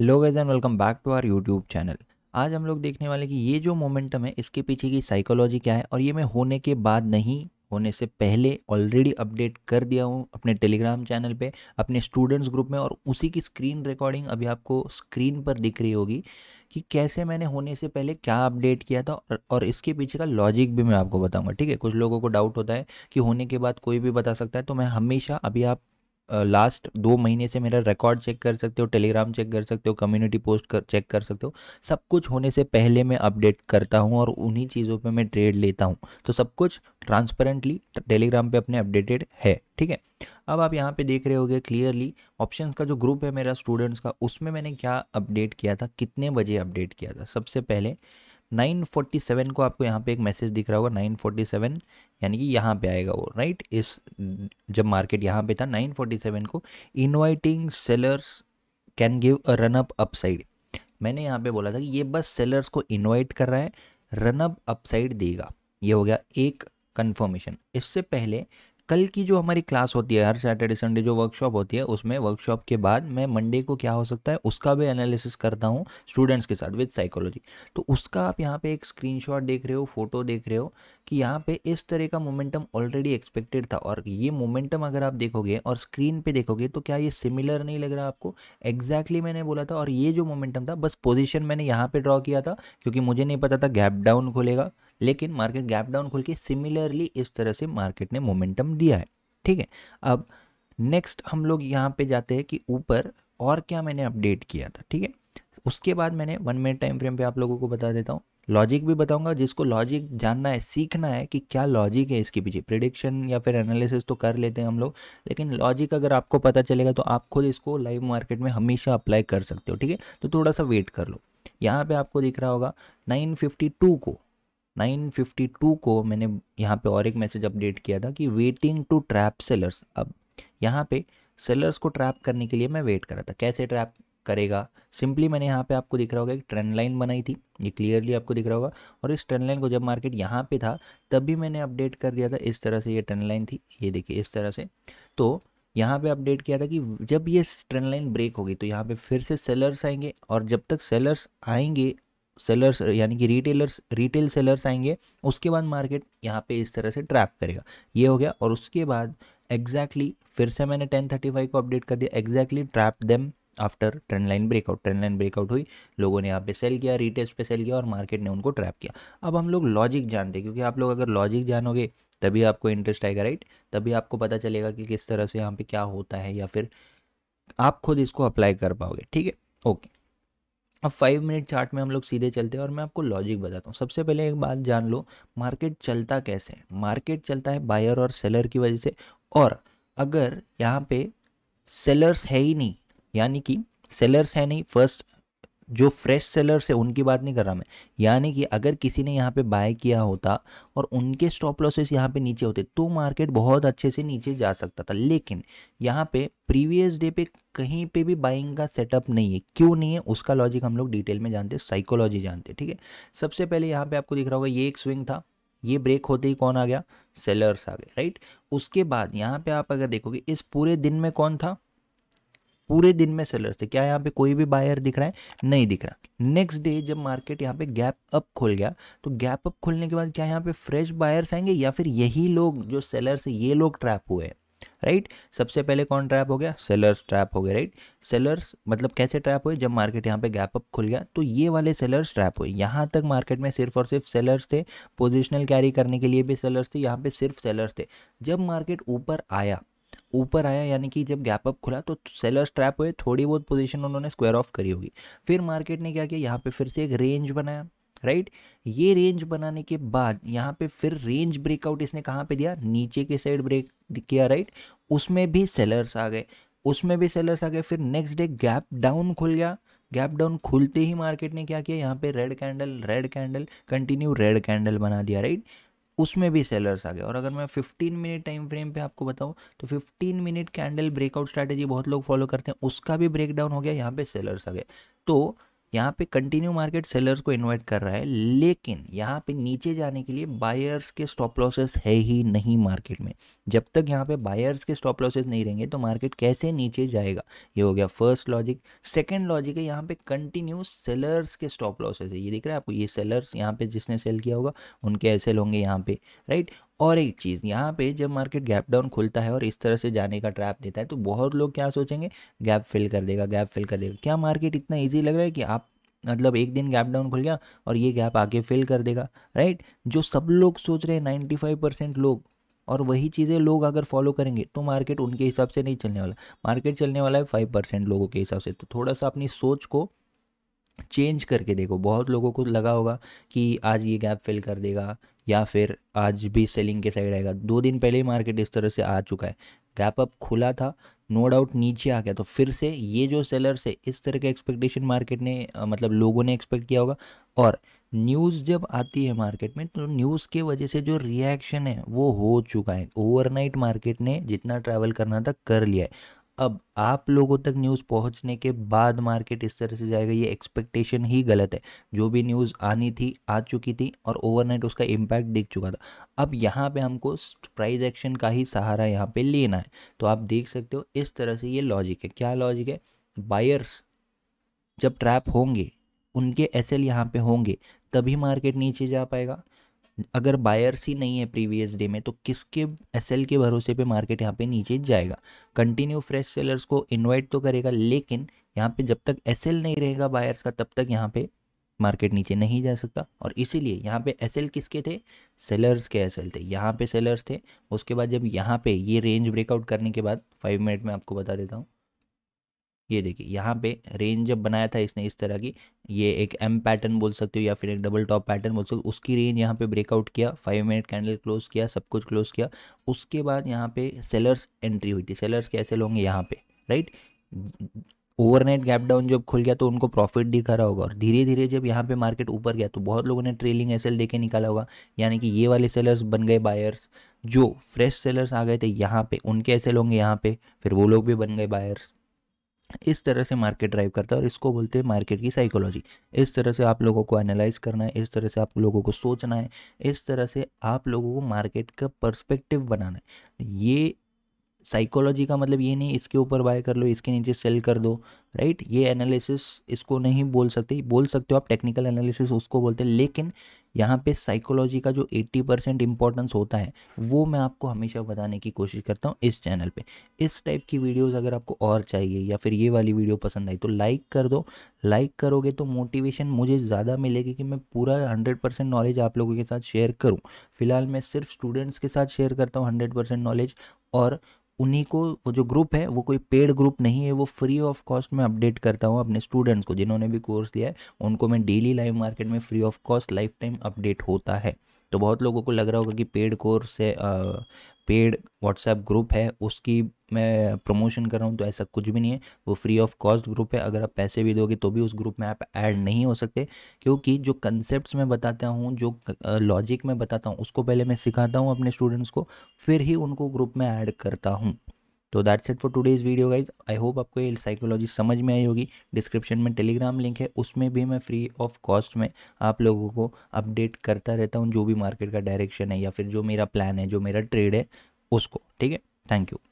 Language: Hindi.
hello guys and welcome back to our YouTube channel आज हम लोग देखने वाले कि ये जो मोमेंटम है इसके पीछे की साइकोलॉजी क्या है और ये मैं होने के बाद नहीं होने से पहले ऑलरेडी अपडेट कर दिया हूँ अपने टेलीग्राम चैनल पे अपने स्टूडेंट्स ग्रुप में और उसी की स्क्रीन रिकॉर्डिंग अभी आपको स्क्रीन पर दिख रही होगी कि कैसे मैंने होने से पहले क्या अपडेट किया था और, और इसके पीछे का लॉजिक भी मैं आपको बताऊंगा ठीक है कुछ लोगों को डाउट होता है कि होने के बाद कोई भी बता सकता है तो मैं हमेशा अभी आप लास्ट दो महीने से मेरा रिकॉर्ड चेक कर सकते हो टेलीग्राम चेक कर सकते हो कम्युनिटी पोस्ट कर चेक कर सकते हो सब कुछ होने से पहले मैं अपडेट करता हूँ और उन्हीं चीज़ों पे मैं ट्रेड लेता हूँ तो सब कुछ ट्रांसपेरेंटली टेलीग्राम पे अपने अपडेटेड है ठीक है अब आप यहाँ पे देख रहे होगे क्लियरली ऑप्शंस का जो ग्रुप है मेरा स्टूडेंट्स का उसमें मैंने क्या अपडेट किया था कितने बजे अपडेट किया था सबसे पहले 947 को आपको यहाँ पे एक मैसेज दिख रहा होगा 947 यानी कि यहाँ पे आएगा वो राइट इस जब मार्केट यहाँ पे था 947 को inviting sellers can give a up upside मैंने यहाँ पे बोला था कि ये बस सेलर्स को इनवाइट कर रहा है रन अप अपसाइड देगा ये हो गया एक कन्फर्मेशन इससे पहले कल की जो हमारी क्लास होती है हर सैटरडे संडे जो वर्कशॉप होती है उसमें वर्कशॉप के बाद मैं मंडे को क्या हो सकता है उसका भी एनालिसिस करता हूँ स्टूडेंट्स के साथ विद साइकोलॉजी तो उसका आप यहाँ पे एक स्क्रीनशॉट देख रहे हो फोटो देख रहे हो कि यहाँ पे इस तरह का मोमेंटम ऑलरेडी एक्सपेक्टेड था और ये मोमेंटम अगर आप देखोगे और स्क्रीन पे देखोगे तो क्या ये सिमिलर नहीं लग रहा आपको एग्जैक्टली exactly मैंने बोला था और ये जो मोमेंटम था बस पोजिशन मैंने यहाँ पर ड्रॉ किया था क्योंकि मुझे नहीं पता था गैप डाउन खुलेगा लेकिन मार्केट गैप डाउन खुल के सिमिलरली इस तरह से मार्केट ने मोमेंटम दिया है ठीक है अब नेक्स्ट हम लोग यहाँ पे जाते हैं कि ऊपर और क्या मैंने अपडेट किया था ठीक है उसके बाद मैंने वन मिनट टाइम फ्रेम पे आप लोगों को बता देता हूँ लॉजिक भी बताऊंगा जिसको लॉजिक जानना है सीखना है कि क्या लॉजिक है इसके पीछे प्रिडिक्शन या फिर एनालिसिस तो कर लेते हैं हम लोग लेकिन लॉजिक अगर आपको पता चलेगा तो आप खुद इसको लाइव मार्केट में हमेशा अप्लाई कर सकते हो ठीक है तो थोड़ा सा वेट कर लो यहाँ पे आपको दिख रहा होगा 952 को 952 को मैंने यहाँ पे और एक मैसेज अपडेट किया था कि वेटिंग टू ट्रैप सेलर्स अब यहाँ पे सेलर्स को ट्रैप करने के लिए मैं वेट कर रहा था कैसे ट्रैप करेगा सिंपली मैंने यहाँ पे आपको दिख रहा होगा एक ट्रेंड लाइन बनाई थी ये क्लियरली आपको दिख रहा होगा और इस ट्रेंड लाइन को जब मार्केट यहाँ पे था तब भी मैंने अपडेट कर दिया था इस तरह से ये ट्रेंड लाइन थी ये देखिए इस तरह से तो यहाँ पे अपडेट किया था कि जब ये ट्रेंड लाइन ब्रेक होगी तो यहाँ पे फिर से सेलर्स आएंगे और जब तक सेलर्स आएंगे सेलर्स यानी कि रिटेलर्स रिटेल सेलर्स आएंगे उसके बाद मार्केट यहाँ पे इस तरह से ट्रैप करेगा ये हो गया और उसके बाद एग्जैक्टली exactly, फिर से मैंने टेन थर्टी फाइव को अपडेट कर दिया exactly trap them after trend line breakout trend line breakout हुई लोगों ने यहाँ पे सेल किया रिटेल्स पे सेल किया और मार्केट ने उनको ट्रैप किया अब हम लोग लॉजिक जानते हैं क्योंकि आप लोग अगर लॉजिक जानोगे तभी आपको इंटरेस्ट आएगा राइट तभी आपको पता चलेगा कि किस तरह से यहाँ पे क्या होता है या फिर आप खुद इसको अप्लाई कर पाओगे ठीक है ओके अब फाइव मिनट चार्ट में हम लोग सीधे चलते हैं और मैं आपको लॉजिक बताता हूँ सबसे पहले एक बात जान लो मार्केट चलता कैसे है मार्केट चलता है बायर और सेलर की वजह से और अगर यहाँ पे सेलर्स है ही नहीं यानी कि सेलर्स है नहीं फर्स्ट जो फ्रेश सेलर्स है उनकी बात नहीं कर रहा मैं यानी कि अगर किसी ने यहाँ पे बाय किया होता और उनके स्टॉप लॉसेस यहाँ पे नीचे होते तो मार्केट बहुत अच्छे से नीचे जा सकता था लेकिन यहाँ पे प्रीवियस डे पे कहीं पे भी बाइंग का सेटअप नहीं है क्यों नहीं है उसका लॉजिक हम लोग डिटेल में जानते हैं साइकोलॉजी जानते ठीक है सबसे पहले यहाँ पर आपको दिख रहा होगा ये एक स्विंग था ये ब्रेक होते ही कौन आ गया सेलर्स आ गए राइट उसके बाद यहाँ पर आप अगर देखोगे इस पूरे दिन में कौन था पूरे दिन में सेलर्स थे क्या यहाँ पे कोई भी बायर दिख रहा है नहीं दिख रहा नेक्स्ट डे जब मार्केट यहाँ पे गैप अप खोल गया तो गैप अप खोलने के बाद क्या यहाँ पे फ्रेश बायर्स आएंगे या फिर यही लोग जो सेलर्स है ये लोग ट्रैप हुए हैं राइट सबसे पहले कौन ट्रैप हो गया सेलर्स ट्रैप हो गए राइट सेलर्स मतलब कैसे ट्रैप हुए जब मार्केट यहाँ पे गैप अप खुल गया तो ये वाले सेलर्स ट्रैप हुए यहाँ तक मार्केट में सिर्फ और सिर्फ सेलर्स थे पोजिशनल कैरी करने के लिए भी सेलर्स थे यहाँ पे सिर्फ सेलर्स थे जब मार्केट ऊपर आया ऊपर आया यानी कि जब गैप अप खुला तो सेलर्स ट्रैप हुए थोड़ी बहुत पोजीशन उन्होंने स्क्वायर ऑफ करी होगी फिर मार्केट ने क्या किया यहाँ पे फिर से एक रेंज बनाया राइट ये रेंज बनाने के बाद यहाँ पे फिर रेंज ब्रेकआउट इसने कहाँ पे दिया नीचे के साइड ब्रेक किया राइट उसमें भी सेलर्स आ गए उसमें भी सेलर्स आ गए फिर नेक्स्ट डे गैप डाउन खुल गया गैप डाउन खुलते ही मार्केट ने क्या किया यहाँ पे red candle red candle continue red candle बना दिया राइट उसमें भी सेलर्स आ गए और अगर मैं 15 मिनट टाइम फ्रेम पे आपको बताऊं तो 15 मिनट कैंडल ब्रेकआउट स्ट्रैटेजी बहुत लोग फॉलो करते हैं उसका भी ब्रेकडाउन हो गया यहाँ पे सेलर्स आ गए तो यहाँ पे कंटिन्यू मार्केट सेलर्स को इन्वाइट कर रहा है लेकिन यहाँ पे नीचे जाने के लिए बायर्स के स्टॉप लॉसेस है ही नहीं मार्केट में जब तक यहाँ पे बायर्स के स्टॉप लॉसेस नहीं रहेंगे तो मार्केट कैसे नीचे जाएगा ये हो गया फर्स्ट लॉजिक सेकंड लॉजिक है यहाँ पे कंटिन्यू सेलर्स के स्टॉप लॉसेस है ये दिख रहा है आपको ये सेलर्स यहाँ पे जिसने सेल किया होगा उनके ऐसे होंगे यहाँ पे राइट और एक चीज़ यहाँ पे जब मार्केट गैप डाउन खुलता है और इस तरह से जाने का ट्रैप देता है तो बहुत लोग क्या सोचेंगे गैप फिल कर देगा गैप फिल कर देगा क्या मार्केट इतना ईजी लग रहा है कि आप मतलब एक दिन गैप डाउन खुल गया और ये गैप आगे फिल कर देगा राइट जो सब लोग सोच रहे हैं नाइन्टी फाइव परसेंट लोग और वही चीज़ें लोग अगर फॉलो करेंगे तो मार्केट उनके हिसाब से नहीं चलने वाला मार्केट चलने वाला है फाइव परसेंट लोगों के हिसाब से तो थोड़ा सा अपनी सोच को चेंज करके देखो बहुत लोगों को लगा होगा कि आज ये गैप फिल कर देगा या फिर आज भी सेलिंग के साइड आएगा दो दिन पहले ही मार्केट इस तरह से आ चुका है गैप अप खुला था नो डाउट नीचे आ गया तो फिर से ये जो सेलर्स है इस तरह के एक्सपेक्टेशन मार्केट ने मतलब लोगों ने एक्सपेक्ट किया होगा और न्यूज़ जब आती है मार्केट में तो न्यूज़ के वजह से जो रिएक्शन है वो हो चुका है ओवरनाइट मार्केट ने जितना ट्रैवल करना था कर लिया है अब आप लोगों तक न्यूज़ पहुंचने के बाद मार्केट इस तरह से जाएगा ये एक्सपेक्टेशन ही गलत है जो भी न्यूज़ आनी थी आ चुकी थी और ओवरनाइट उसका इम्पैक्ट दिख चुका था अब यहाँ पे हमको प्राइस एक्शन का ही सहारा यहाँ पे लेना है तो आप देख सकते हो इस तरह से ये लॉजिक है क्या लॉजिक है बायर्स जब ट्रैप होंगे उनके एस एल यहाँ पर होंगे तभी मार्केट नीचे जा पाएगा अगर बायर्स ही नहीं है प्रीवियस डे में तो किसके एस के भरोसे पे मार्केट यहाँ पे नीचे जाएगा कंटिन्यू फ्रेश सेलर्स को इनवाइट तो करेगा लेकिन यहाँ पे जब तक एस नहीं रहेगा बायर्स का तब तक यहाँ पे मार्केट नीचे नहीं जा सकता और इसीलिए यहाँ पे एस किसके थे सेलर्स के एस थे यहाँ पे सेलर्स थे उसके बाद जब यहाँ पे ये रेंज ब्रेकआउट करने के बाद फाइव मिनट में आपको बता देता हूँ ये देखिए यहाँ पे रेंज जब बनाया था इसने इस तरह की ये एक एम पैटर्न बोल सकते हो या फिर एक डबल टॉप पैटर्न बोल सकते हो उसकी रेंज यहाँ पे ब्रेकआउट किया फाइव मिनट कैंडल क्लोज किया सब कुछ क्लोज किया उसके बाद यहाँ पे सेलर्स एंट्री हुई थी सेलर्स कैसे लोगे यहाँ पे राइट ओवरनाइट गैप डाउन जब खुल गया तो उनको प्रॉफिट दिख रहा होगा और धीरे धीरे जब यहाँ पे मार्केट ऊपर गया तो बहुत लोगों ने ट्रेलिंग एसएल देके निकाला होगा यानी कि ये वाले सेलर्स बन गए बायर्स जो फ्रेश सेलर्स आ गए थे यहाँ पे उनके एसएल होंगे यहाँ पे फिर वो लोग भी बन गए बायर्स इस तरह से मार्केट ड्राइव करता है और इसको बोलते हैं मार्केट की साइकोलॉजी इस तरह से आप लोगों को एनालाइज करना है इस तरह से आप लोगों को सोचना है इस तरह से आप लोगों को मार्केट का पर्सपेक्टिव बनाना है ये साइकोलॉजी का मतलब ये नहीं इसके ऊपर बाय कर लो इसके नीचे सेल कर दो राइट ये एनालिसिस इसको नहीं बोल सकते बोल सकते हो आप टेक्निकल एनालिसिस उसको बोलते हैं लेकिन यहाँ पे साइकोलॉजी का जो 80 परसेंट इंपॉर्टेंस होता है वो मैं आपको हमेशा बताने की कोशिश करता हूँ इस चैनल पे इस टाइप की वीडियोस अगर आपको और चाहिए या फिर ये वाली वीडियो पसंद आई तो लाइक कर दो लाइक करोगे तो मोटिवेशन मुझे ज़्यादा मिलेगी कि मैं पूरा हंड्रेड परसेंट नॉलेज आप लोगों के साथ शेयर करूँ फिलहाल मैं सिर्फ स्टूडेंट्स के साथ शेयर करता हूँ हंड्रेड परसेंट नॉलेज और उन्हीं को वो जो ग्रुप है वो कोई पेड ग्रुप नहीं है वो फ्री ऑफ कॉस्ट में अपडेट करता हूँ अपने स्टूडेंट्स को जिन्होंने भी कोर्स लिया है उनको मैं डेली लाइव मार्केट में free of cost life time update होता है तो बहुत लोगों को लग रहा होगा कि पेड कोर्स है पेड व्हाट्सएप ग्रुप है उसकी मैं प्रमोशन कर रहा हूँ तो ऐसा कुछ भी नहीं है वो फ्री ऑफ कॉस्ट ग्रुप है अगर आप पैसे भी दोगे तो भी उस ग्रुप में आप ऐड नहीं हो सकते क्योंकि जो कंसेप्ट मैं बताता हूँ जो लॉजिक मैं बताता हूँ उसको पहले मैं सिखाता हूँ अपने स्टूडेंट्स को फिर ही उनको ग्रुप में ऐड करता हूँ तो that set for today's video guys I hope आपको ये साइकोलॉजी समझ में आई होगी डिस्क्रिप्शन में टेलीग्राम लिंक है उसमें भी मैं फ्री ऑफ कॉस्ट में आप लोगों को अपडेट करता रहता हूँ जो भी मार्केट का डायरेक्शन है या फिर जो मेरा प्लान है जो मेरा ट्रेड है उसको ठीक है थैंक यू